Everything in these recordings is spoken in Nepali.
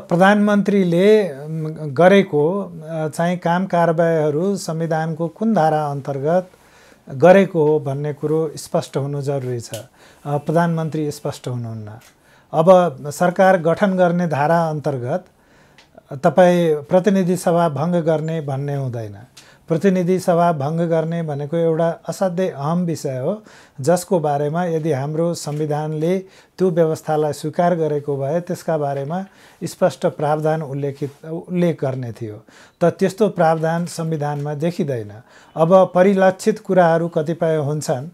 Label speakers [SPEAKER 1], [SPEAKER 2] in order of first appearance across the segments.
[SPEAKER 1] प्रधानमन्त्रीले गरेको चाहिँ काम कारबाहीहरू संविधानको कुन धारा अन्तर्गत गरेको हो भन्ने कुरो स्पष्ट हुनु जरुरी छ प्रधानमन्त्री स्पष्ट हुनुहुन्न अब सरकार गठन गर्ने धारा अन्तर्गत तपाईँ प्रतिनिधि सभा भङ्ग गर्ने भन्ने हुँदैन प्रतिनिधि सभा भङ्ग गर्ने भनेको एउटा असाध्यै अहम विषय हो जसको बारेमा यदि हाम्रो संविधानले त्यो व्यवस्थालाई स्वीकार गरेको भए त्यसका बारेमा स्पष्ट प्रावधान उल्लेखित उल्लेख गर्ने थियो त त्यस्तो प्रावधान संविधानमा देखिँदैन अब परिलक्षित कुराहरू कतिपय हुन्छन्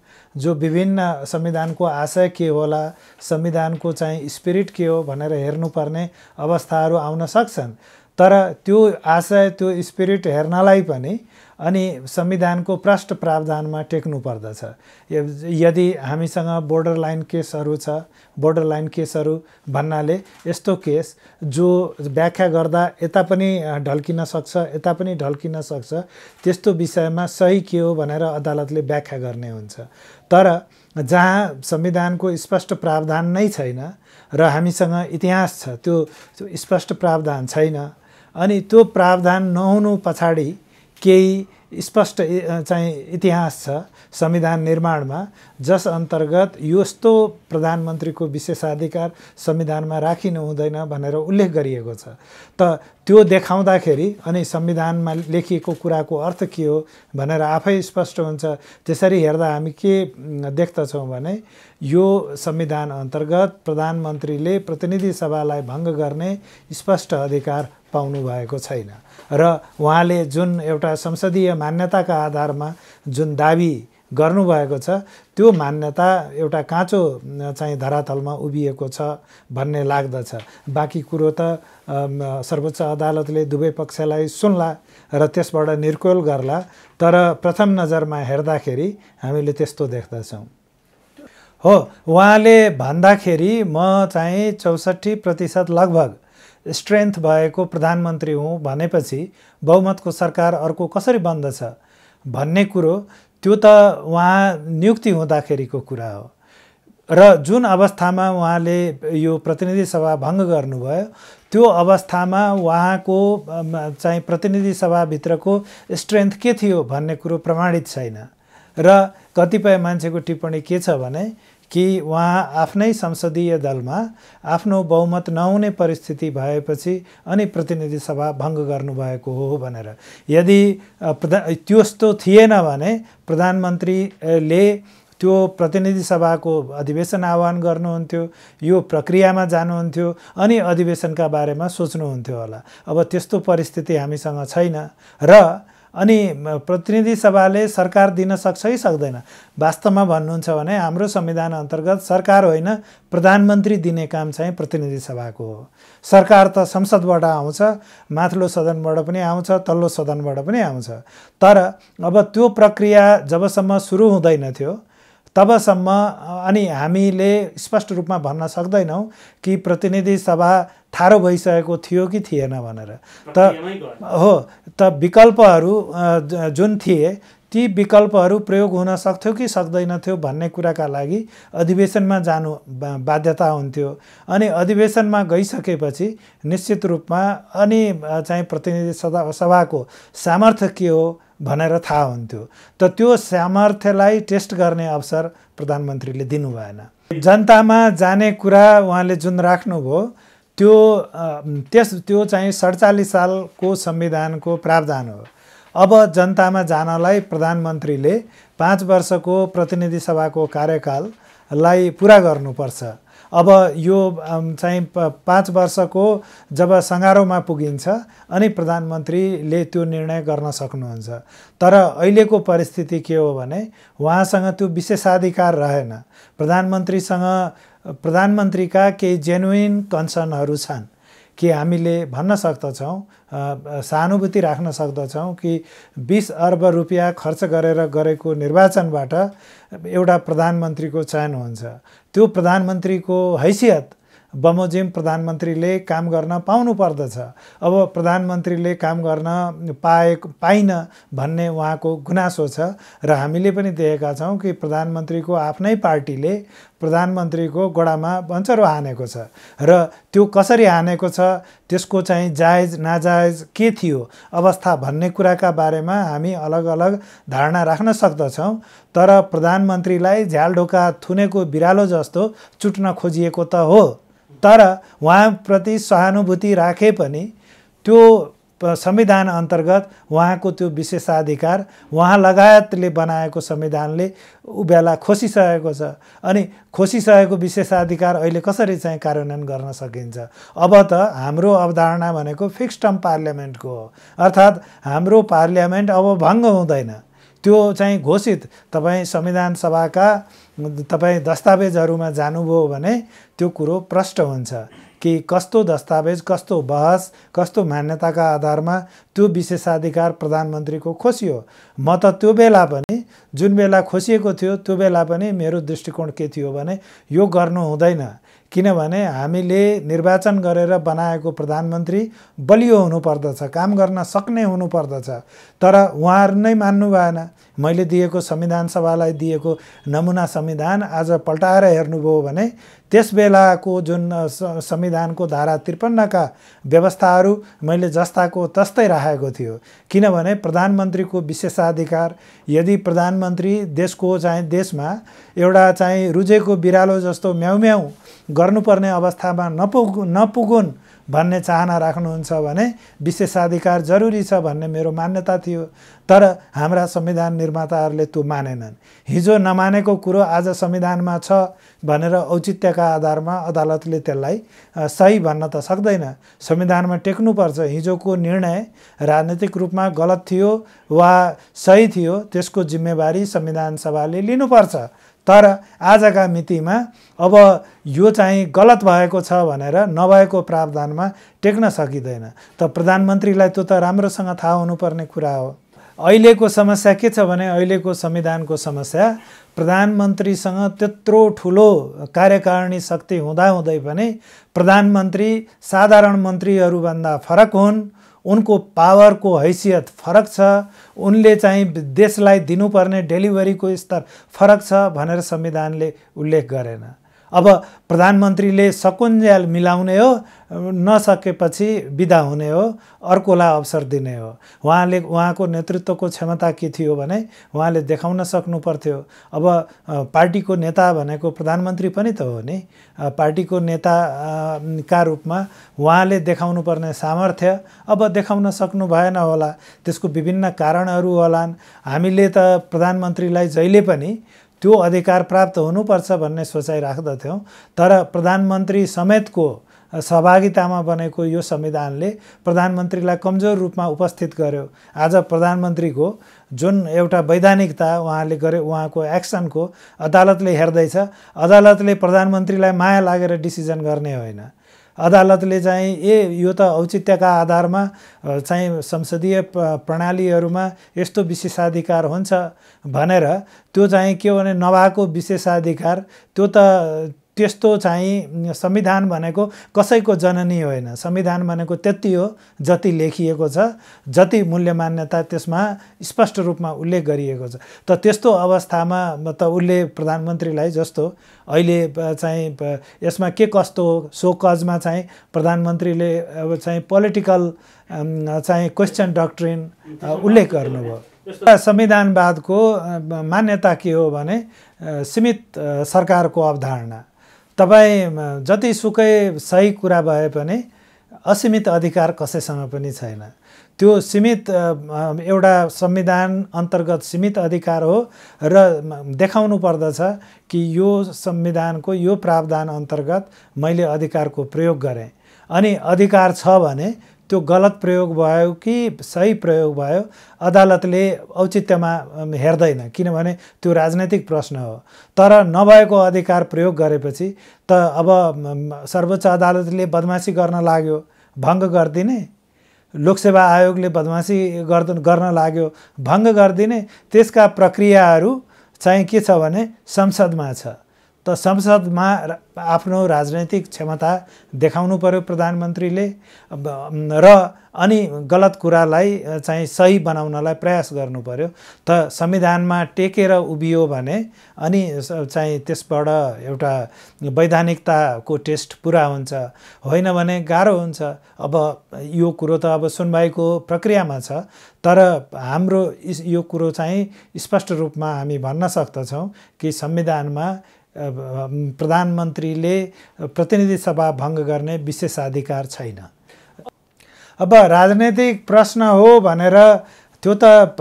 [SPEAKER 1] जो विभिन्न संविधानको आशय के होला संविधानको चाहिँ स्पिरिट के हो भनेर हेर्नुपर्ने अवस्थाहरू आउन सक्छन् तर त्यो आशय त्यो स्पिरिट हेर्नलाई पनि अनि संविधानको प्रष्ट प्रावधानमा टेक्नु पर्दछ यदि हामीसँग बोर्डर लाइन केसहरू छ बोर्डर लाइन केसहरू भन्नाले यस्तो केस जो व्याख्या गर्दा यता पनि ढल्किन सक्छ यता पनि ढल्किन सक्छ त्यस्तो विषयमा सही के हो भनेर अदालतले व्याख्या गर्ने हुन्छ तर जहाँ संविधानको स्पष्ट प्रावधान नै छैन र हामीसँग इतिहास छ त्यो स्पष्ट प्रावधान छैन अनि त्यो प्रावधान नहुनु पछाडि केही स्पष्ट चाहिँ इतिहास छ संविधान निर्माणमा जस अन्तर्गत यस्तो प्रधानमन्त्रीको विशेषाधिकार संविधानमा राखिनु हुँदैन भनेर उल्लेख गरिएको छ त त्यो देखाउँदाखेरि अनि संविधानमा लेखिएको कुराको अर्थ के हो भनेर आफै स्पष्ट हुन्छ त्यसरी हेर्दा हामी के देख्दछौँ भने यो संविधान अन्तर्गत प्रधानमन्त्रीले प्रतिनिधि सभालाई भङ्ग गर्ने स्पष्ट अधिकार पाउनु भएको छैन र उहाँले जुन एउटा संसदीय मान्यताका आधारमा जुन दावी गर्नुभएको छ त्यो मान्यता एउटा काँचो चाहिँ धरातलमा उभिएको छ भन्ने लाग्दछ बाँकी कुरो त सर्वोच्च अदालतले दुवै पक्षलाई सुन्ला र त्यसबाट निर्कोल गर्ला तर प्रथम नजरमा हेर्दाखेरि हामीले त्यस्तो देख्दछौँ हो उहाँले भन्दाखेरि म चाहिँ चौसठी प्रतिशत लगभग स्ट्रेन्थ भएको प्रधानमन्त्री हुँ भनेपछि बहुमतको सरकार अर्को कसरी बन्दछ भन्ने कुरो त्यो त उहाँ नियुक्ति हुँदाखेरिको कुरा हो र जुन अवस्थामा उहाँले यो प्रतिनिधि सभा भङ्ग गर्नुभयो त्यो अवस्थामा उहाँको चाहिँ प्रतिनिधि सभाभित्रको स्ट्रेन्थ के थियो भन्ने कुरो प्रमाणित छैन र कतिपय मान्छेको टिप्पणी के छ भने कि उहाँ आफ्नै संसदीय दलमा आफ्नो बहुमत नहुने परिस्थिति भएपछि अनि प्रतिनिधि सभा भङ्ग गर्नुभएको हो भनेर यदि प्रधान त्यस्तो थिएन भने प्रधानमन्त्रीले त्यो प्रतिनिधि सभाको अधिवेशन आह्वान गर्नुहुन्थ्यो यो प्रक्रियामा जानुहुन्थ्यो अनि अधिवेशनका बारेमा सोच्नुहुन्थ्यो होला अब त्यस्तो परिस्थिति हामीसँग छैन र अनि प्रतिनिधि सभाले सरकार दिन सक्छ कि सक्दैन वास्तवमा भन्नुहुन्छ भने हाम्रो संविधान अन्तर्गत सरकार होइन प्रधानमन्त्री दिने काम चाहिँ प्रतिनिधि सभाको हो सरकार त संसदबाट आउँछ माथिल्लो सदनबाट पनि आउँछ तल्लो सदनबाट पनि आउँछ तर अब त्यो प्रक्रिया जबसम्म सुरु हुँदैन थियो तबसम्म अनि हामीले स्पष्ट रूपमा भन्न सक्दैनौँ कि प्रतिनिधि सभा ठाडो भइसकेको थियो कि थिएन भनेर त हो त विकल्पहरू जुन थिए ती विकल्पहरू प्रयोग हुन सक्थ्यो कि सक्दैनथ्यो भन्ने कुराका लागि अधिवेशनमा जानु बाध्यता हुन्थ्यो अनि अधिवेशनमा गइसकेपछि निश्चित रूपमा अनि चाहिँ प्रतिनिधि सभा सभाको सामर्थ्य के हो भनेर थाहा हुन्थ्यो त त्यो सामर्थ्यलाई टेस्ट गर्ने अवसर प्रधानमन्त्रीले दिनु भएन जनतामा जाने कुरा उहाँले जुन राख्नुभयो त्यो त्यस त्यो चाहिँ सडचालिस सालको संविधानको प्रावधान हो अब जनतामा जानलाई प्रधानमन्त्रीले पाँच वर्षको प्रतिनिधि सभाको कार्यकाल लाई पुरा गर्नुपर्छ अब यो चाहिँ पाँच वर्षको जब सँगारोमा पुगिन्छ अनि प्रधानमन्त्रीले त्यो निर्णय गर्न सक्नुहुन्छ तर अहिलेको परिस्थिति के हो भने उहाँसँग त्यो विशेषाधिकार रहेन प्रधानमन्त्रीसँग प्रधानमन्त्रीका केही जेन्युन कन्सर्नहरू छन् कि हामीले भन्न सक्दछौँ सहानुभूति राख्न सक्दछौँ कि बिस अर्ब रुपियाँ खर्च गरेर गरेको निर्वाचनबाट एउटा प्रधानमन्त्रीको चयन हुन्छ त्यो प्रधानमन्त्रीको हैसियत बमोजिम प्रधानमन्त्रीले काम गर्न पाउनु पर्दछ अब प्रधानमन्त्रीले काम गर्न पाए पाइन भन्ने उहाँको गुनासो छ र हामीले पनि देखेका छौँ कि प्रधानमन्त्रीको आफ्नै पार्टीले प्रधानमन्त्रीको गोडामा बन्चरो हानेको छ र त्यो कसरी हानेको छ त्यसको चाहिँ जायज नाजायज के थियो अवस्था भन्ने कुराका बारेमा हामी अलग अलग धारणा राख्न सक्दछौँ तर प्रधानमन्त्रीलाई झ्याल ढोका थुनेको बिरालो जस्तो चुट्न खोजिएको त हो तर उहाँप्रति सहानुभूति राखे पनि त्यो संविधान अन्तर्गत उहाँको त्यो विशेषाधिकार उहाँ लगायतले बनाएको संविधानले ऊ बेला खोसिसकेको छ अनि खोसिसकेको विशेषाधिकार अहिले कसरी चाहिँ कार्यान्वयन गर्न सकिन्छ अब त हाम्रो अवधारणा भनेको फिक्स टर्म पार्लियामेन्टको हो अर्थात् हाम्रो पार्लियामेन्ट अब भङ्ग हुँदैन त्यो चाहिँ घोषित तपाईँ संविधान सभाका तपाईँ दस्तावेजहरूमा जानुभयो भने त्यो कुरो प्रष्ट हुन्छ कि कस्तो दस्तावेज कस्तो बहस कस्तो मान्यताका आधारमा त्यो विशेषाधिकार प्रधानमन्त्रीको खोसियो म त त्यो बेला पनि जुन बेला खोसिएको थियो त्यो बेला पनि मेरो दृष्टिकोण के थियो भने यो गर्नु हुँदैन किनभने हामीले निर्वाचन गरेर बनाएको प्रधानमन्त्री बलियो हुनुपर्दछ काम गर्न सक्ने हुनुपर्दछ तर उहाँहरू नै मान्नु भएन मैले दिएको संविधान सभालाई दिएको नमुना संविधान आज पल्टाएर हेर्नुभयो भने त्यस बेलाको जुन संविधानको धारा त्रिपन्नका व्यवस्थाहरू मैले जस्ताको तस्तै राखेको थियो किनभने प्रधानमन्त्रीको विशेषाधिकार यदि प्रधानमन्त्री देशको चाहिँ देशमा एउटा चाहिँ रुजेको बिरालो जस्तो म्याउम्याउ गर्नुपर्ने अवस्थामा नपुग नपुगुन् भन्ने चाहना राख्नुहुन्छ भने विशेषाधिकार जरुरी छ भन्ने मेरो मान्यता थियो तर हाम्रा संविधान निर्माताहरूले त्यो मानेनन् हिजो नमानेको कुरो आज संविधानमा छ भनेर औचित्यका आधारमा अदालतले त्यसलाई सही भन्न त सक्दैन संविधानमा टेक्नुपर्छ हिजोको निर्णय राजनैतिक रूपमा गलत थियो वा सही थियो त्यसको जिम्मेवारी संविधान सभाले लिनुपर्छ तर आजका मितिमा अब यो चाहिँ गलत भएको छ भनेर नभएको प्रावधानमा टेक्न सकिँदैन त प्रधानमन्त्रीलाई त्यो त राम्रोसँग थाहा हुनुपर्ने कुरा हो अहिलेको समस्या के छ भने अहिलेको संविधानको समस्या प्रधानमन्त्रीसँग त्यत्रो ठुलो कार्यकारिणी शक्ति हुँदाहुँदै पनि प्रधानमन्त्री साधारण मन्त्रीहरूभन्दा फरक हुन् उनको पावरको हैसियत फरक छ उनले चाहिँ देशलाई दिनुपर्ने डेलिभरीको स्तर फरक छ भनेर संविधानले उल्लेख गरेन अब प्रधानमन्त्रीले सकुन्जेल मिलाउने हो नसकेपछि विदा हुने हो अर्कोलाई अवसर दिने हो उहाँले उहाँको नेतृत्वको क्षमता के थियो भने उहाँले देखाउन सक्नु पर्थ्यो अब पार्टीको नेता भनेको प्रधानमन्त्री पनि त हो नि पार्टीको नेताका रूपमा उहाँले देखाउनु पर्ने सामर्थ्य अब देखाउन सक्नु भएन होला त्यसको विभिन्न कारणहरू होलान् हामीले त प्रधानमन्त्रीलाई जहिले पनि त्यो अधिकार प्राप्त हुनुपर्छ भन्ने सोचाइ राख्दथ्यौँ तर प्रधानमन्त्री समेतको सहभागितामा बनेको यो संविधानले प्रधानमन्त्रीलाई कमजोर रूपमा उपस्थित गर्यो आज प्रधानमन्त्रीको जुन एउटा वैधानिकता उहाँले गरे उहाँको एक्सनको अदालतले हेर्दैछ अदालतले प्रधानमन्त्रीलाई माया लागेर डिसिजन गर्ने होइन अदालतले चाहिँ ए यो त औचित्यका आधारमा चाहिँ संसदीय प्रणालीहरूमा यस्तो विशेषाधिकार हुन्छ भनेर त्यो चाहिँ के भने नभएको विशेषाधिकार त्यो त त्यस्तो चाहिँ संविधान भनेको कसैको जननी होइन संविधान भनेको त्यति हो जति लेखिएको छ जति मूल्य मान्यता त्यसमा स्पष्ट रूपमा उल्लेख गरिएको छ त त्यस्तो अवस्थामा त उसले प्रधानमन्त्रीलाई जस्तो अहिले चाहिँ यसमा के कस्तो हो सो कजमा चाहिँ प्रधानमन्त्रीले अब चाहिँ पोलिटिकल चाहिँ क्वेसन डक्ट्रिन उल्लेख गर्नुभयो संविधानवादको मान्यता के हो भने सीमित सरकारको अवधारणा तपाईँ जतिसुकै सही कुरा भए पनि असीमित अधिकार कसैसँग पनि छैन त्यो सीमित एउटा संविधान अन्तर्गत सीमित अधिकार हो र देखाउनु पर्दछ कि यो संविधानको यो प्रावधान अन्तर्गत मैले अधिकारको प्रयोग गरेँ अनि अधिकार छ भने त्यो गलत प्रयोग भयो कि सही प्रयोग भयो अदालतले औचित्यमा हेर्दैन किनभने त्यो राजनैतिक प्रश्न हो तर नभएको अधिकार प्रयोग गरेपछि त अब सर्वोच्च अदालतले बदमासी गर्न लाग्यो भङ्ग गरिदिने लोकसेवा आयोगले बदमासी गर्द गर्न लाग्यो भङ्ग गरिदिने त्यसका प्रक्रियाहरू चाहिँ के छ भने संसदमा छ त संसदमा आफ्नो राजनैतिक क्षमता देखाउनु पर्यो प्रधानमन्त्रीले र अनि गलत कुरालाई चाहिँ सही बनाउनलाई प्रयास गर्नु पर्यो त संविधानमा टेकेर उभियो भने अनि चाहिँ त्यसबाट एउटा वैधानिकताको टेस्ट पुरा हुन्छ होइन भने गाह्रो हुन्छ अब यो कुरो त अब सुनवाईको प्रक्रियामा छ तर हाम्रो यो कुरो चाहिँ स्पष्ट रूपमा हामी भन्न सक्दछौँ कि संविधानमा प्रधानमन्त्रीले प्रतिनिधि सभा भङ्ग गर्ने विशेष अधिकार छैन अब राजनैतिक प्रश्न हो भनेर त्यो त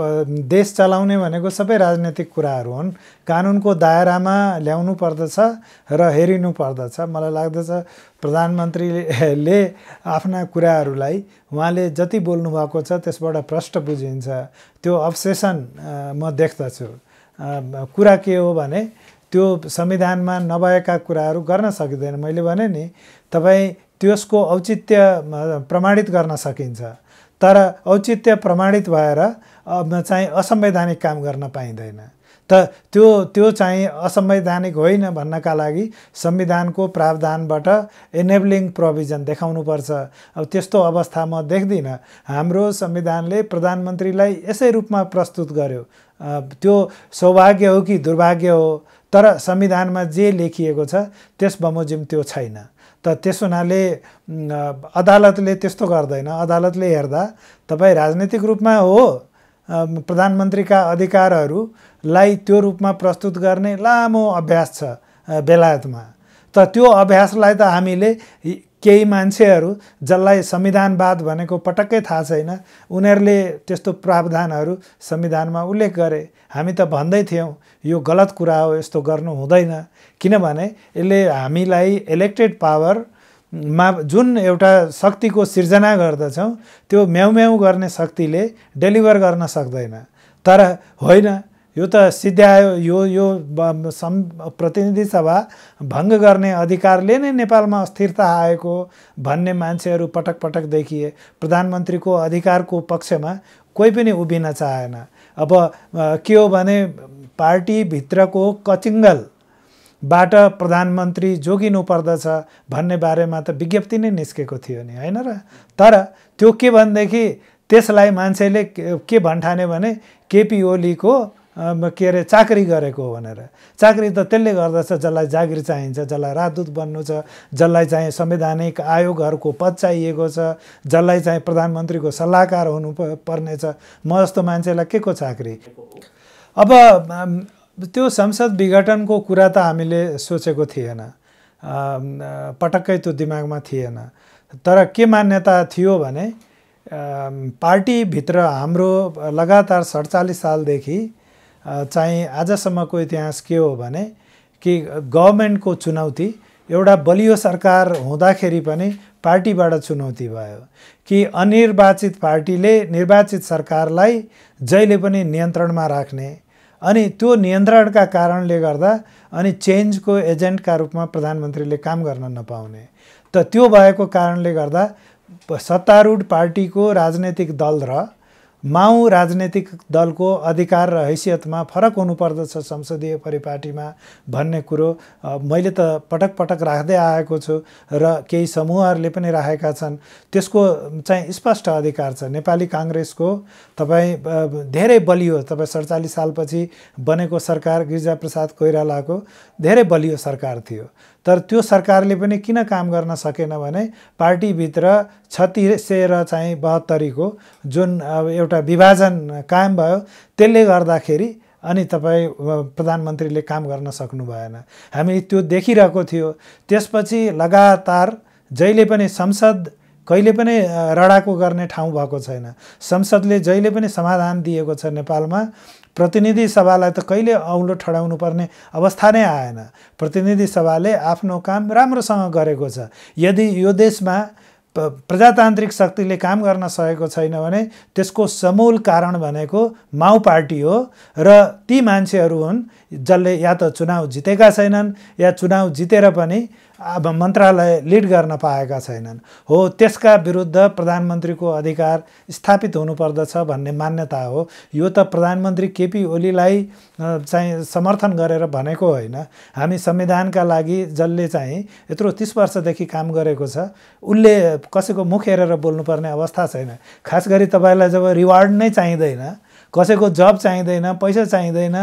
[SPEAKER 1] देश चलाउने भनेको सबै राजनैतिक कुराहरू हुन् कानुनको दायरामा ल्याउनु पर्दछ र हेरिनु पर्दछ मलाई लाग्दछ प्रधानमन्त्रीले आफ्ना कुराहरूलाई उहाँले जति बोल्नुभएको छ त्यसबाट प्रष्ट बुझिन्छ त्यो अब्सेसन म देख्दछु कुरा के हो भने त्यो संविधानमा नभएका कुराहरू गर्न सकिँदैन मैले भने नि तपाईँ त्यसको औचित्य प्रमाणित गर्न सकिन्छ तर औचित्य प्रमाणित भएर चाहिँ असंवैधानिक काम गर्न पाइँदैन त त्यो त्यो चाहिँ असंवैधानिक होइन भन्नका लागि संविधानको प्रावधानबाट एनेब्लिङ प्रोभिजन देखाउनुपर्छ अब त्यस्तो अवस्था म देख्दिनँ हाम्रो संविधानले प्रधानमन्त्रीलाई यसै रूपमा प्रस्तुत गर्यो त्यो सौभाग्य हो कि दुर्भाग्य हो तर संविधानमा जे लेखिएको छ त्यस बमोजिम त्यो छैन त त्यस हुनाले अदालतले त्यस्तो गर्दैन अदालतले हेर्दा तपाईँ राजनीतिक रूपमा हो प्रधानमन्त्रीका अधिकारहरूलाई त्यो रूपमा प्रस्तुत गर्ने लामो अभ्यास छ बेलायतमा त त्यो अभ्यासलाई त हामीले केही मान्छेहरू जसलाई संविधानवाद भनेको पटक्कै थाहा छैन उनीहरूले त्यस्तो प्रावधानहरू संविधानमा उल्लेख गरे हामी त भन्दै थियौँ यो गलत कुरा हो यस्तो गर्नु हुँदैन किनभने यसले हामीलाई इलेक्टेड पावर मा जुन एउटा शक्तिको सिर्जना गर्दछौँ त्यो म्याउम्याउ गर्ने शक्तिले डेलिभर गर्न सक्दैन तर होइन यो त सिद्ध्यायो यो यो सम् प्रतिनिधि सभा भङ्ग गर्ने अधिकारले नै नेपालमा अस्थिरता आएको भन्ने मान्छेहरू पटक पटक देखिए प्रधानमन्त्रीको अधिकारको पक्षमा कोही पनि उभिन चाहेन अब के हो भने पार्टीभित्रको कचिङ्गलबाट प्रधानमन्त्री जोगिनु पर्दछ भन्ने बारेमा त विज्ञप्ति नै निस्केको थियो नि होइन र तर त्यो के भनेदेखि त्यसलाई मान्छेले के भन्ठाने भने केपी ओलीको के अरे चाकरी गरेको हो भनेर चाकरी त त्यसले गर्दछ जसलाई जागिर चाहिन्छ जसलाई राजदूत बन्नु छ जसलाई चाहिँ संवैधानिक आयोगहरूको पद चाहिएको छ जसलाई चाहिँ प्रधानमन्त्रीको सल्लाहकार हुनु पर्नेछ म जस्तो मान्छेलाई के को चाकरी अब त्यो संसद विघटनको कुरा त हामीले सोचेको थिएन पटक्कै त्यो दिमागमा थिएन तर के मान्यता थियो भने पार्टीभित्र हाम्रो लगातार सडचालिस सालदेखि चाहिँ आजसम्मको इतिहास के हो भने कि गभर्मेन्टको चुनौती एउटा बलियो सरकार हुँदाखेरि पनि पार्टीबाट चुनौती भयो कि अनिर्वाचित पार्टीले निर्वाचित सरकारलाई जहिले पनि नियन्त्रणमा राख्ने अनि त्यो नियन्त्रणका कारणले गर्दा अनि चेन्जको एजेन्टका रूपमा प्रधानमन्त्रीले काम गर्न नपाउने त त्यो भएको कारणले गर्दा सत्तारूढ पार्टीको राजनैतिक दल र माउ राजनैतिक दलको अधिकार र हैसियतमा फरक हुनुपर्दछ संसदीय परिपाटीमा भन्ने कुरो मैले त पटक पटक राख्दै आएको छु र केही समूहहरूले पनि राखेका छन् त्यसको चाहिँ स्पष्ट अधिकार छ नेपाली काङ्ग्रेसको तपाईँ धेरै बलियो तपाईँ सडचालिस सालपछि बनेको सरकार गिरिजाप्रसाद कोइरालाको धेरै बलियो सरकार थियो तर त्यो सरकारले पनि किन काम गर्न सकेन भने पार्टीभित्र क्षति र चाहिँ बहत्तरीको जुन एउटा विभाजन कायम भयो त्यसले गर्दाखेरि अनि तपाईँ प्रधानमन्त्रीले काम गर्न सक्नु भएन हामी त्यो देखिरहेको थियो त्यसपछि लगातार जहिले पनि संसद कहिले पनि रडाको गर्ने ठाउँ भएको छैन संसदले जहिले पनि समाधान दिएको छ नेपालमा प्रतिनिधि सभालाई त कहिले औँलो ठडाउनु पर्ने अवस्था नै आएन प्रतिनिधि सभाले आफ्नो काम राम्रोसँग गरेको छ यदि यो देशमा प्रजातान्त्रिक शक्तिले काम गर्न सकेको छैन भने त्यसको समूल कारण भनेको माउ पार्टी हो र ती मान्छेहरू हुन् जसले या त चुनाव जितेका छैनन् या चुनाव जितेर पनि अब मन्त्रालय लिड गर्न पाएका छैनन् हो त्यसका विरुद्ध प्रधानमन्त्रीको अधिकार स्थापित हुनुपर्दछ भन्ने मान्यता हो यो त प्रधानमन्त्री केपी ओलीलाई चाहिँ समर्थन गरेर भनेको होइन हामी संविधानका लागि जसले चाहिँ यत्रो तिस वर्षदेखि काम गरेको छ उसले कसैको मुख हेरेर बोल्नुपर्ने अवस्था छैन खास गरी तपाईँलाई जब रिवार्ड नै चाहिँदैन कसैको जब चाहिँदैन पैसा चाहिँदैन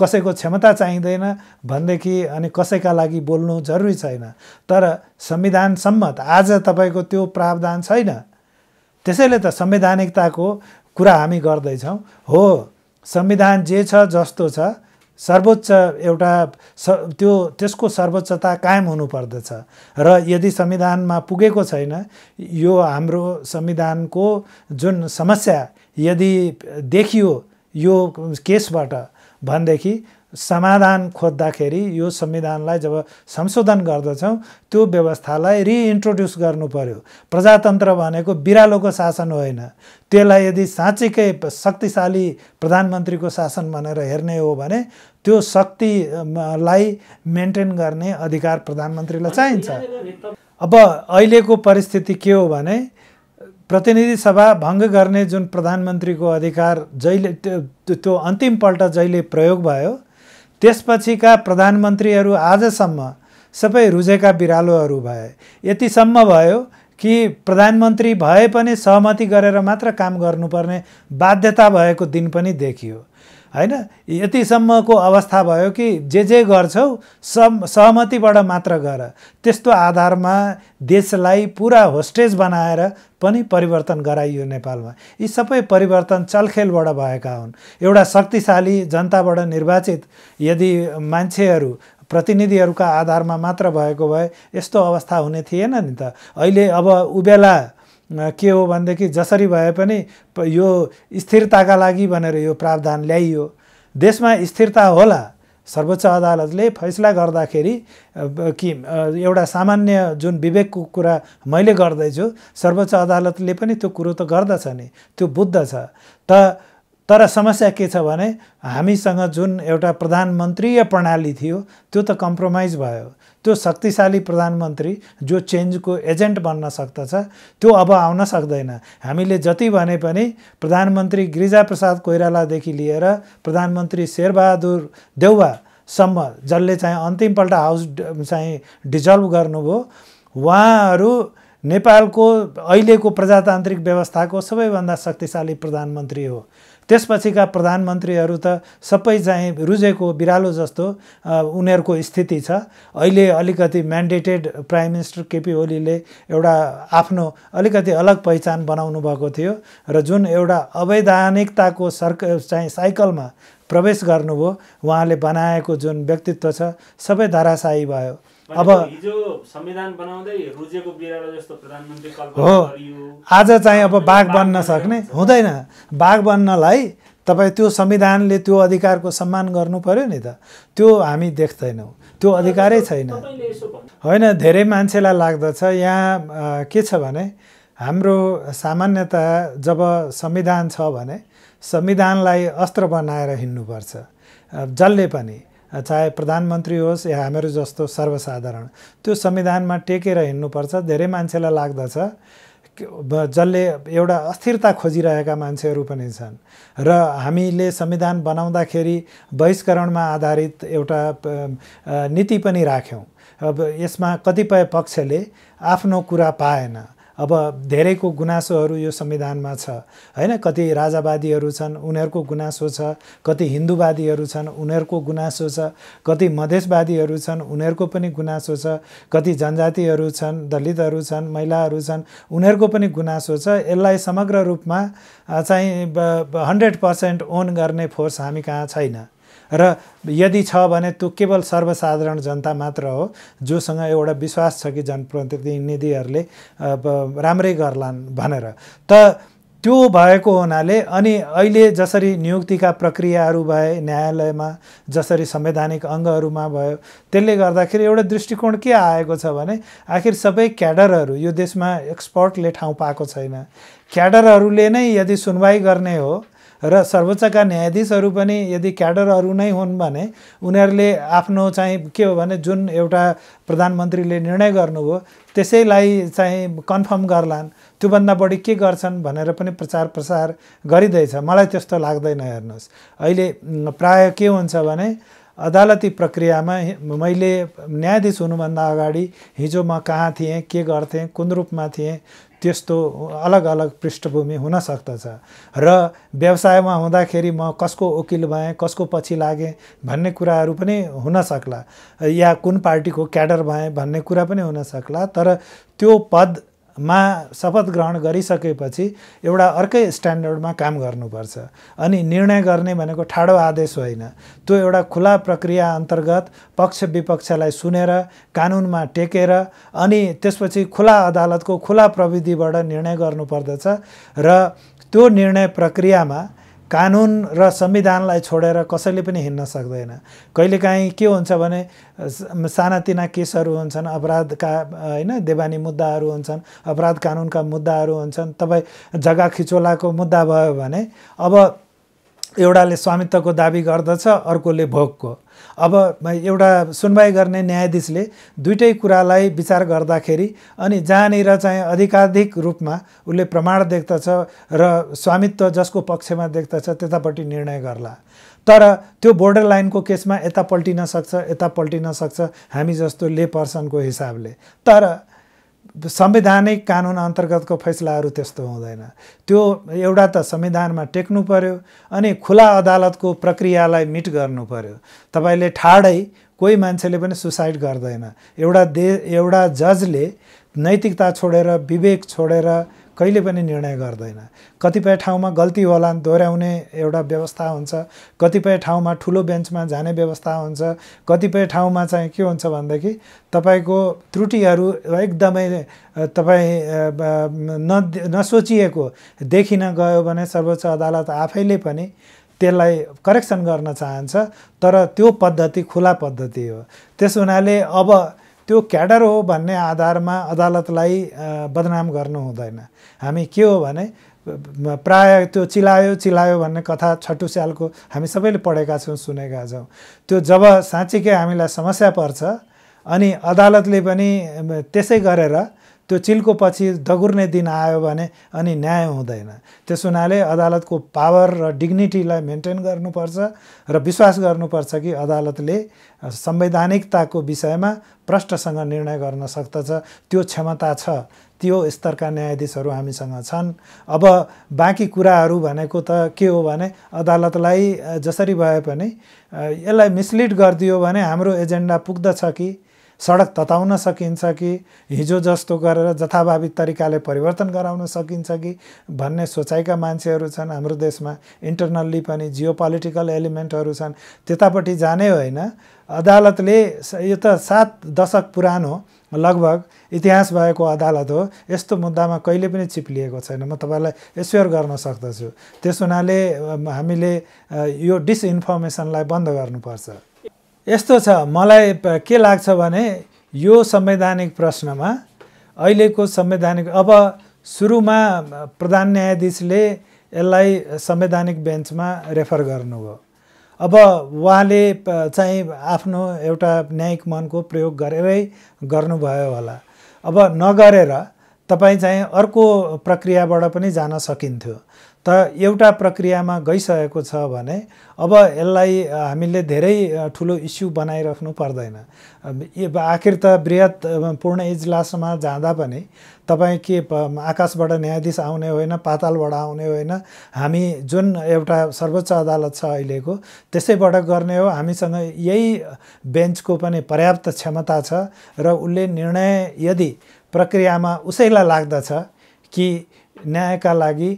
[SPEAKER 1] कसैको क्षमता चाहिँदैन भनेदेखि अनि कसैका लागि बोल्नु जरुरी छैन तर संविधान सम्मत आज तपाईँको त्यो प्रावधान छैन त्यसैले त संवैधानिकताको कुरा हामी गर्दैछौँ हो संविधान जे छ जस्तो छ सर्वोच्च एउटा स त्यो त्यसको सर्वोच्चता कायम हुनुपर्दछ र यदि संविधानमा पुगेको छैन यो हाम्रो संविधानको जुन समस्या यदि देखियो यो केसबाट भनेदेखि समाधान खोज्दाखेरि यो संविधानलाई जब संशोधन गर्दछौँ त्यो व्यवस्थालाई रिइन्ट्रोड्युस गर्नु पर्यो प्रजातन्त्र भनेको बिरालोको शासन होइन त्यसलाई यदि साँच्चीकै शक्तिशाली प्रधानमन्त्रीको शासन भनेर हेर्ने हो भने त्यो शक्तिलाई मेन्टेन गर्ने अधिकार प्रधानमन्त्रीलाई चाहिन्छ अब अहिलेको परिस्थिति के हो भने प्रतिनिधि सभा भङ्ग गर्ने जुन प्रधानमन्त्रीको अधिकार जहिले त्यो अन्तिमपल्ट जहिले प्रयोग भयो त्यसपछिका प्रधानमन्त्रीहरू आजसम्म सबै रुझेका बिरालोहरू भए यतिसम्म भयो कि प्रधानमन्त्री भए पनि सहमति गरेर मात्र काम गर्नुपर्ने बाध्यता भएको दिन पनि देखियो होइन यतिसम्मको अवस्था भयो कि जे जे गर्छौ सम सहमतिबाट मात्र गर त्यस्तो आधारमा देशलाई पुरा होस्टेज बनाएर पनि परिवर्तन गराइयो नेपालमा यी सबै परिवर्तन चलखेलबाट भएका हुन् एउटा शक्तिशाली जनताबाट निर्वाचित यदि मान्छेहरू प्रतिनिधिहरूका आधारमा मात्र भएको भए यस्तो अवस्था हुने थिएन नि त अहिले अब उबेला के हो भनेदेखि जसरी भए पनि यो स्थिरताका लागि भनेर यो प्रावधान ल्याइयो देशमा स्थिरता होला सर्वोच्च अदालतले फैसला गर्दाखेरि कि एउटा सामान्य जुन विवेकको कुरा मैले गर्दैछु सर्वोच्च अदालतले पनि त्यो कुरो त गर्दछ नि त्यो बुद्ध छ त तर समस्या के छ भने हामीसँग जुन एउटा प्रधानमन्त्रीय प्रणाली थियो त्यो त कम्प्रोमाइज भयो त्यो शक्तिशाली प्रधानमन्त्री जो चेन्जको एजेन्ट बन्न सक्दछ त्यो अब आउन सक्दैन हामीले जति भने पनि प्रधानमन्त्री गिरिजाप्रसाद कोइरालादेखि लिएर प्रधानमन्त्री शेरबहादुर देउवासम्म जसले चाहिँ अन्तिमपल्ट हाउस चाहिँ डिजल्भ गर्नुभयो उहाँहरू नेपालको अहिलेको प्रजातान्त्रिक व्यवस्थाको सबैभन्दा शक्तिशाली प्रधानमन्त्री हो त्यसपछिका प्रधानमन्त्रीहरू त सबै चाहिँ रुजेको बिरालो जस्तो उनीहरूको स्थिति छ अहिले अलिकति म्यान्डेटेड प्राइम मिनिस्टर केपी ओलीले एउटा आफ्नो अलिकति अलग पहिचान बनाउनु भएको थियो र जुन एउटा अवैधानिकताको सर्क चाहिँ साइकलमा प्रवेश गर्नुभयो उहाँले बनाएको जुन व्यक्तित्व छ सबै धराशायी भयो अब संविधान बनाउँदै रुजेको जस्तो प्रधानमन्त्री हो आज चाहिँ अब बाघ बन्न सक्ने हुँदैन बाघ बन्नलाई तपाईँ त्यो संविधानले त्यो अधिकारको सम्मान गर्नु पऱ्यो नि त त्यो हामी देख्दैनौँ त्यो अधिकारै छैन होइन धेरै मान्छेलाई लाग्दछ यहाँ के छ भने हाम्रो सामान्यता जब संविधान छ भने संविधानलाई अस्त्र बनाएर हिँड्नुपर्छ जसले पनि चाहे प्रधानमन्त्री होस् या हामीहरू जस्तो सर्वसाधारण त्यो संविधानमा टेकेर हिँड्नुपर्छ धेरै मान्छेलाई लाग्दछ जसले एउटा अस्थिरता खोजिरहेका मान्छेहरू पनि छन् र हामीले संविधान बनाउँदाखेरि बहिष्करणमा आधारित एउटा नीति पनि राख्यौँ अब यसमा कतिपय पक्षले आफ्नो कुरा पाएन अब धेरैको गुनासोहरू यो संविधानमा छ होइन कति राजावादीहरू छन् उनीहरूको गुनासो छ कति हिन्दूवादीहरू छन् उनीहरूको गुनासो छ कति मधेसवादीहरू छन् उनीहरूको पनि गुनासो छ कति जनजातिहरू छन् दलितहरू छन् महिलाहरू छन् उनीहरूको पनि गुनासो छ यसलाई समग्र रूपमा चाहिँ हन्ड्रेड पर्सेन्ट ओन गर्ने फोर्स हामी कहाँ छैन र यदि छ भने त्यो केवल सर्वसाधारण जनता मात्र हो जोसँग एउटा विश्वास छ कि जनप्रतिनिधिहरूले राम्रै गर्लान् भनेर त त्यो भएको हुनाले अनि अहिले जसरी नियुक्तिका प्रक्रियाहरू भए न्यायालयमा जसरी संवैधानिक अङ्गहरूमा भयो त्यसले गर्दाखेरि एउटा दृष्टिकोण के आएको छ भने आखिर सबै क्याडरहरू यो देशमा एक्सपर्टले ठाउँ पाएको छैन क्याडरहरूले नै यदि सुनवाई गर्ने हो र सर्वोच्चका न्यायाधीशहरू पनि यदि क्याडरहरू नै हुन् भने उनीहरूले आफ्नो चाहिँ के हो भने जुन एउटा प्रधानमन्त्रीले निर्णय गर्नुभयो त्यसैलाई चाहिँ कन्फर्म गर्लान् त्योभन्दा बढी के गर्छन् भनेर पनि प्रचार प्रसार गरिँदैछ मलाई त्यस्तो लाग्दैन हेर्नुहोस् अहिले प्राय के हुन्छ भने अदालती प्रक्रियामा मैले न्यायाधीश हुनुभन्दा अगाडि हिजो म कहाँ थिएँ के गर्थेँ कुन रूपमा थिएँ त्यस्तो अलग अलग पृष्ठभूमि हुन सक्दछ र व्यवसायमा हुँदाखेरि म कसको वकिल भएँ कसको पछि लागेँ भन्ने कुराहरू पनि हुन सक्ला या कुन पार्टीको क्याडर भएँ भन्ने कुरा पनि हुन सक्ला तर त्यो पद मा शपथ ग्रहण गरिसकेपछि एउटा अर्कै स्ट्यान्डर्डमा काम गर्नुपर्छ अनि निर्णय गर्ने भनेको ठाडो आदेश होइन त्यो एउटा खुला प्रक्रिया अन्तर्गत पक्ष विपक्षलाई सुनेर कानुनमा टेकेर अनि त्यसपछि खुला अदालतको खुला प्रविधिबाट निर्णय गर्नुपर्दछ र त्यो निर्णय प्रक्रियामा कानुन र संविधानलाई छोडेर कसैले पनि हिँड्न सक्दैन कहिलेकाहीँ के हुन्छ भने सानातिना केसहरू हुन्छन् अपराधका होइन देवानी मुद्दाहरू हुन्छन् अपराध कानुनका मुद्दाहरू हुन्छन् तपाईँ जग्गा खिचोलाको मुद्दा भयो भने अब एउटाले स्वामित्वको दाबी गर्दछ अर्कोले भोगको अब एउटा सुनवाई गर्ने न्यायाधीशले दुइटै कुरालाई विचार गर्दाखेरि अनि जहाँनिर चाहिँ अधिकाधिक रूपमा उसले प्रमाण देख्दछ र स्वामित्व जसको पक्षमा देख्दछ त्यतापट्टि निर्णय गर्ला तर त्यो बोर्डर लाइनको केसमा यता पल्टिन सक्छ यता पल्टिन सक्छ हामी जस्तो ले पर्सनको हिसाबले तर संवैधानिक कानुन अन्तर्गतको फैसलाहरू त्यस्तो हुँदैन त्यो एउटा त संविधानमा टेक्नु पऱ्यो अनि खुला अदालतको प्रक्रियालाई मिट गर्नु पऱ्यो तपाईँले ठाडै कोही मान्छेले पनि सुसाइड गर्दैन एउटा दे एउटा जजले नैतिकता छोडेर विवेक छोडेर कहिले पनि निर्णय गर्दैन कतिपय ठाउँमा गल्ती होला दोहोऱ्याउने एउटा व्यवस्था हुन्छ कतिपय ठाउँमा ठुलो बेन्चमा जाने व्यवस्था हुन्छ कतिपय ठाउँमा चाहिँ के हुन्छ भनेदेखि तपाईँको त्रुटिहरू एकदमै तपाईँ न नसोचिएको देखिन गयो भने सर्वोच्च अदालत आफैले पनि त्यसलाई करेक्सन गर्न चाहन्छ तर त्यो पद्धति खुला पद्धति हो त्यस हुनाले अब त्यो क्याडर हो भन्ने आधारमा अदालतलाई बदनाम गर्नु हुँदैन हामी के हो भने प्राय त्यो चिलायो चिलायो भन्ने कथा स्यालको हामी सबैले पढेका छौँ सुनेका छौँ त्यो जब साँच्चीकै हामीलाई समस्या पर्छ अनि अदालतले पनि त्यसै गरेर त्यो चिल्को पछि दगुर्ने दिन आयो भने अनि न्याय हुँदैन त्यस हुनाले अदालतको पावर र डिग्निटीलाई मेन्टेन गर्नुपर्छ र विश्वास गर्नुपर्छ कि अदालतले संवैधानिकताको विषयमा प्रष्टसँग निर्णय गर्न सक्दछ त्यो क्षमता छ त्यो स्तरका न्यायाधीशहरू हामीसँग छन् अब बाँकी कुराहरू भनेको त के हो भने अदालतलाई जसरी भए पनि यसलाई मिसलिड गरिदियो भने हाम्रो एजेन्डा पुग्दछ कि सडक तताउन सकिन्छ कि हिजो जस्तो गरेर जथाभावी तरिकाले परिवर्तन गराउन सकिन्छ कि भन्ने सोचाइका मान्छेहरू छन् हाम्रो देशमा इन्टरनल्ली पनि जियो पोलिटिकल एलिमेन्टहरू छन् त्यतापट्टि जाने होइन अदालतले यो त सात दशक पुरानो लगभग इतिहास भएको अदालत हो यस्तो मुद्दामा कहिले पनि चिप्लिएको छैन म तपाईँलाई एस्योर गर्न सक्दछु त्यस हुनाले हामीले यो डिसइन्फर्मेसनलाई बन्द गर्नुपर्छ यस्तो छ मलाई के लाग्छ भने यो संवैधानिक प्रश्नमा अहिलेको संवैधानिक अब सुरुमा प्रधान न्यायाधीशले यसलाई संवैधानिक बेन्चमा रेफर गर्नुभयो अब उहाँले चाहिँ आफ्नो एउटा न्यायिक मनको प्रयोग गरेरै गर्नुभयो होला अब नगरेर तपाईँ चाहिँ अर्को प्रक्रियाबाट पनि जान सकिन्थ्यो त एउटा प्रक्रियामा गइसकेको छ भने अब यसलाई हामीले धेरै ठुलो इस्यु बनाइराख्नु पर्दैन आखिर त वृहत पूर्ण इजलासमा जाँदा पनि तपाईँ के आकाशबाट न्यायाधीश आउने होइन पातालबाट आउने होइन हामी जुन एउटा सर्वोच्च अदालत छ अहिलेको त्यसैबाट गर्ने हो हामीसँग यही बेन्चको पनि पर्याप्त क्षमता छ र उसले निर्णय यदि प्रक्रियामा उसैलाई लाग्दछ कि न्यायका लागि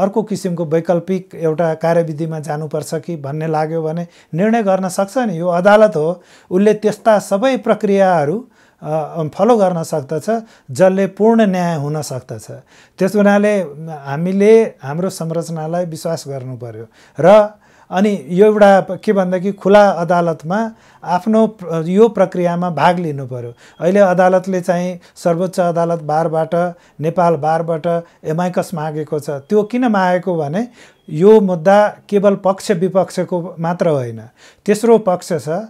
[SPEAKER 1] अर्को किसिमको वैकल्पिक एउटा कार्यविधिमा जानुपर्छ कि भन्ने लाग्यो भने निर्णय गर्न सक्छ नि यो अदालत हो उसले त्यस्ता सबै प्रक्रियाहरू फलो गर्न सक्दछ जसले पूर्ण न्याय हुन सक्दछ त्यस हुनाले हामीले हाम्रो संरचनालाई विश्वास गर्नु पर्यो र अनि यो एउटा के भन्दाखेरि खुला अदालतमा आफ्नो यो प्रक्रियामा भाग लिनु पऱ्यो अहिले अदालतले चाहिँ सर्वोच्च अदालत बारबाट नेपाल बारबाट एमाइकस मागेको छ त्यो किन मागेको भने यो मुद्दा केवल पक्ष विपक्षको मात्र होइन तेस्रो पक्ष छ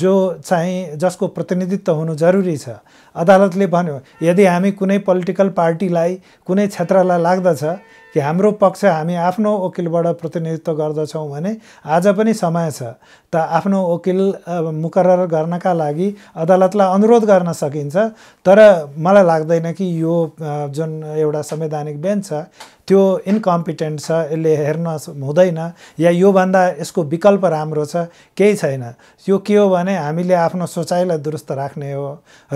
[SPEAKER 1] जो चाहिँ जसको प्रतिनिधित्व हुनु जरुरी छ अदालतले भन्यो यदि हामी कुनै पोलिटिकल पार्टीलाई कुनै क्षेत्रलाई लाग्दछ कि हाम्रो पक्ष हामी आफ्नो वकिलबाट प्रतिनिधित्व गर्दछौँ भने आज पनि समय छ त आफ्नो वकिल मुकरर गर्नका लागि अदालतलाई अनुरोध गर्न सकिन्छ तर मलाई लाग्दैन कि यो जुन एउटा संवैधानिक बेन्च छ त्यो इन्कम्पिटेन्ट छ यसले हेर्न हुँदैन या योभन्दा यसको विकल्प राम्रो छ केही छैन यो के हो भने हामीले आफ्नो सोचाइलाई दुरुस्त राख्ने हो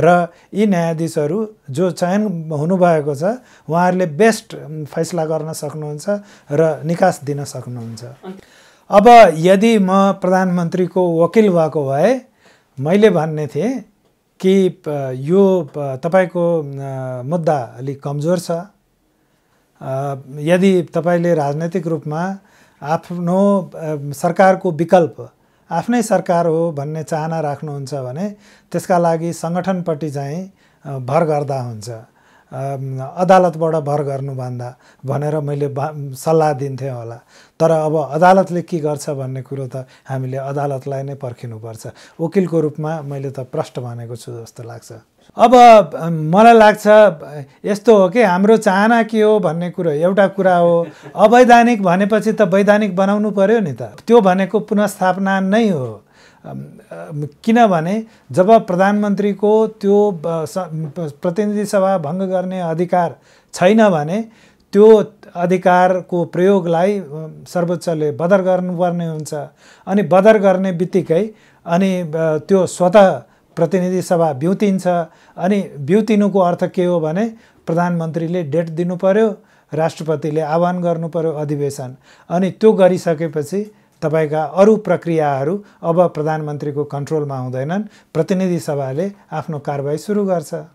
[SPEAKER 1] र यी न्यायाधीशहरू जो चयन हुनुभएको छ उहाँहरूले बेस्ट फैसला गर्न सक्नुहुन्छ र निकास दिन सक्नुहुन्छ अब यदि म प्रधानमन्त्रीको वकिल भएको भए मैले भन्ने थिएँ कि यो तपाईँको मुद्दा अलिक कमजोर छ यदि तपाईँले राजनैतिक रूपमा आफ्नो सरकारको विकल्प आफ्नै सरकार हो भन्ने चाहना राख्नुहुन्छ भने त्यसका लागि सङ्गठनपट्टि चाहिँ भर गर्दा हुन्छ अदालतबाट भर गर्नुभन्दा भनेर मैले सल्लाह दिन्थेँ होला तर अब अदालतले के गर्छ भन्ने कुरो त हामीले अदालतलाई नै पर्खिनुपर्छ वकिलको रूपमा मैले त प्रष्ट भनेको छु जस्तो लाग्छ अब मलाई लाग्छ यस्तो हो कि हाम्रो चाहना के हो भन्ने कुरो एउटा कुरा हो अवैधानिक भनेपछि त वैधानिक बनाउनु पऱ्यो नि त त्यो भनेको पुनस्थापना नै हो किनभने जब प्रधानमन्त्रीको त्यो प्रतिनिधि सभा भङ्ग गर्ने अधिकार छैन भने त्यो अधिकारको प्रयोगलाई सर्वोच्चले बदर गर्नुपर्ने हुन्छ अनि बदर गर्ने बित्तिकै अनि त्यो स्वतः प्रतिनिधि सभा बिउतिन्छ अनि बिउतिनुको अर्थ के हो भने प्रधानमन्त्रीले डेट दिनु पर्यो राष्ट्रपतिले आह्वान गर्नु पर्यो अधिवेशन अनि त्यो गरिसकेपछि तपाईँका अरू प्रक्रियाहरू अब प्रधानमन्त्रीको कन्ट्रोलमा हुँदैनन् प्रतिनिधि सभाले आफ्नो कारवाही सुरु गर्छ